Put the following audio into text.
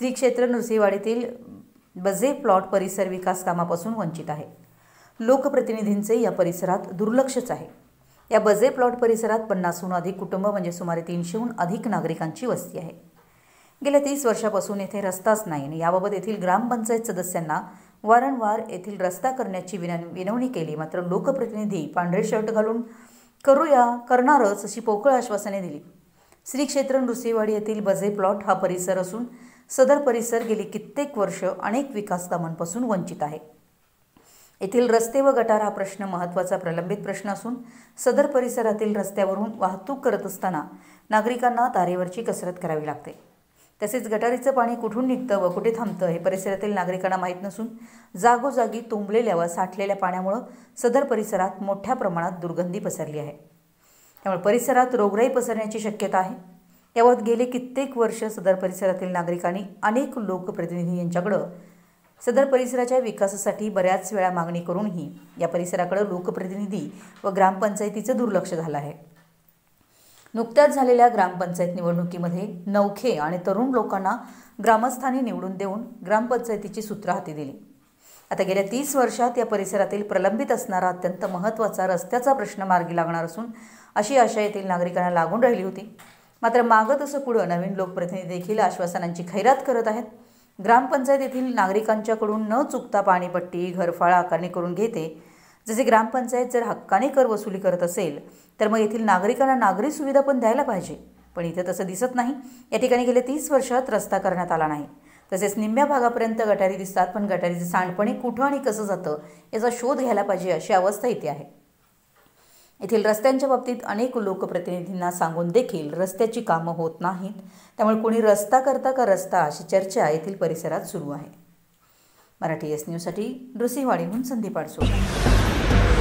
श्री क्षेत्र नृसिंहवाडीतील बजे प्लॉट परिसर विकास कामापासून वंचित आहे लोकप्रतिनिधींचे या परिसरात दुर्लक्षच आहे या बजे प्लॉट परिसरात पन्नासहून अधिक कुटुंब म्हणजे सुमारे तीनशेहून अधिक नागरिकांची वस्ती आहे गेल्या तीस वर्षापासून येथे रस्ताच नाही आणि याबाबत येथील ग्रामपंचायत सदस्यांना वारंवार येथील रस्ता करण्याची विन विनवणी केली मात्र लोकप्रतिनिधी पांढरे शर्ट घालून करूया करणारच अशी पोकळ आश्वासने दिली श्री क्षेत्र नृसिंहवाडी येथील बजे प्लॉट हा परिसर असून सदर परिसर गेली कित्येक वर्ष अनेक कामांपासून वंचित आहे येथील रस्ते व गटार हा प्रश्न महत्त्वाचा प्रलंबित प्रश्न असून सदर परिसरातील रस्त्यावरून वाहतूक करत असताना नागरिकांना तारेवरची कसरत करावी लागते तसेच गटारीचं पाणी कुठून निघतं व कुठे थांबतं हे परिसरातील नागरिकांना माहीत नसून जागोजागी तुंबलेल्या व साठलेल्या पाण्यामुळं सदर परिसरात मोठ्या प्रमाणात दुर्गंधी पसरली आहे त्यामुळे परिसरात रोगराई पसरण्याची शक्यता आहे याबाबत गेले कित्येक वर्ष सदर परिसरातील नागरिकांनी अनेक लोकप्रतिनिधी यांच्याकडं सदर परिसराच्या विकासासाठी बऱ्याच वेळा मागणी करूनही या परिसराकडे लोकप्रतिनिधी व ग्रामपंचायतीचं दुर्लक्ष झालं आहे नुकत्याच झालेल्या ग्रामपंचायत निवडणुकीमध्ये नवखे आणि तरुण लोकांना ग्रामस्थानी निवडून देऊन ग्रामपंचायतीची सूत्र हाती दिली आता गेल्या तीस वर्षात या परिसरातील प्रलंबित असणारा अत्यंत महत्त्वाचा रस्त्याचा प्रश्न मार्गी लागणार असून अशी आशा येथील नागरिकांना लागून राहिली होती मात्र मागं तसं पुढं नवीन लोकप्रतिनिधी देखील आश्वासनांची खैरात करत आहेत ग्रामपंचायत येथील नागरिकांच्याकडून न चुकता पाणीपट्टी घरफाळ आकारणी करून घेते जसे ग्रामपंचायत जर हक्काने कर वसुली करत असेल तर मग येथील नागरिकांना नागरी सुविधा पण द्यायला पाहिजे पण इथं तसं दिसत नाही या ठिकाणी गेल्या तीस वर्षात रस्ता करण्यात आला नाही तसेच निम्म्या भागापर्यंत गटारी दिसतात पण गटारीचे सांडपणे कुठं आणि कसं जातं याचा शोध घ्यायला पाहिजे अशी अवस्था इथे आहे येथील रस्त्यांच्या बाबतीत अनेक लोकप्रतिनिधींना सांगून देखील रस्त्याची कामं होत नाहीत त्यामुळे कोणी रस्ता करता का रस्ता अशी चर्चा येथील परिसरात सुरू आहे मराठी एस न्यूजसाठी नृसिंहवाडीहून संधी पाडसो